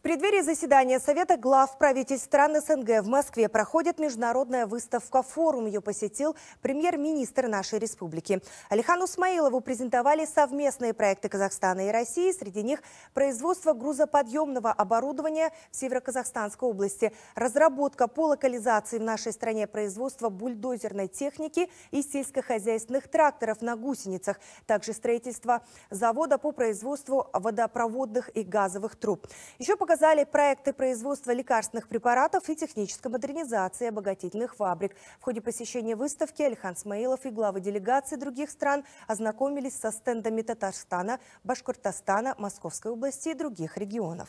В преддверии заседания Совета глав правительств стран СНГ в Москве проходит международная выставка «Форум». Ее посетил премьер-министр нашей республики. Алихану Смаилову презентовали совместные проекты Казахстана и России. Среди них производство грузоподъемного оборудования в Североказахстанской области, разработка по локализации в нашей стране производства бульдозерной техники и сельскохозяйственных тракторов на гусеницах, также строительство завода по производству водопроводных и газовых труб. Еще пока показали проекты производства лекарственных препаратов и технической модернизации обогатительных фабрик. В ходе посещения выставки Алихан Смаилов и главы делегации других стран ознакомились со стендами Татарстана, Башкортостана, Московской области и других регионов.